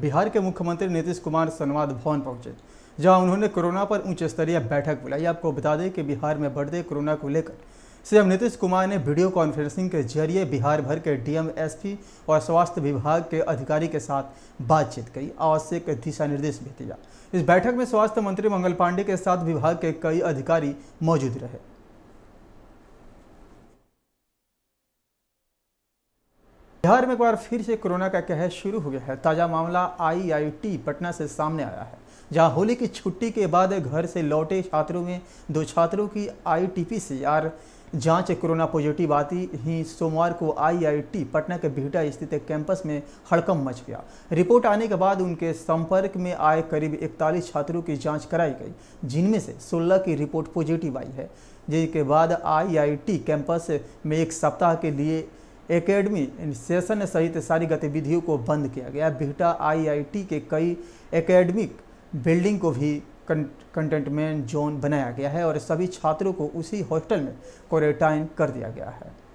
बिहार के मुख्यमंत्री नीतीश कुमार संवाद भवन पहुंचे जहां उन्होंने कोरोना पर उच्च स्तरीय बैठक बुलाई आपको बता दें कि बिहार में बढ़ते कोरोना को लेकर सीएम नीतीश कुमार ने वीडियो कॉन्फ्रेंसिंग के जरिए बिहार भर के डीएम एसपी और स्वास्थ्य विभाग के अधिकारी के साथ बातचीत की आवश्यक दिशा निर्देश भी दिया इस बैठक में स्वास्थ्य मंत्री मंगल पांडे के साथ विभाग के कई अधिकारी मौजूद रहे बिहार में एक बार फिर से कोरोना का कहर शुरू हो गया है ताज़ा मामला आईआईटी पटना से सामने आया है जहां होली की छुट्टी के बाद घर से लौटे छात्रों में दो छात्रों की R T P C R जाँच कोरोना पॉजिटिव आती ही सोमवार को आईआईटी पटना के बिहटा स्थित कैंपस में हड़कम मच गया रिपोर्ट आने के बाद उनके संपर्क में आए करीब इकतालीस छात्रों की जाँच कराई गई जिनमें से सोलह की रिपोर्ट पॉजिटिव आई है जिसके बाद आईआईटी कैंपस में एक सप्ताह के लिए एकेडमी सेशन सहित सारी गतिविधियों को बंद किया गया बिहटा आईआईटी के कई एकेडमिक बिल्डिंग को भी कंटेनमेंट जोन बनाया गया है और सभी छात्रों को उसी हॉस्टल में क्वारंटाइन कर दिया गया है